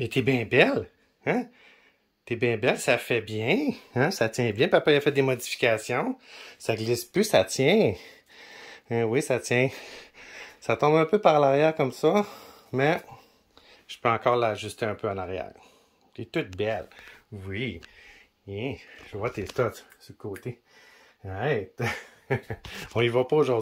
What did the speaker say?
Mais t'es bien belle, hein? T'es bien belle, ça fait bien, hein? Ça tient bien. Papa, il a fait des modifications. Ça glisse plus, ça tient. Hein, oui, ça tient. Ça tombe un peu par l'arrière comme ça, mais je peux encore l'ajuster un peu en arrière. T'es toute belle. Oui. Hein? Je vois tes stats sur le côté. Arrête. On y va pas aujourd'hui.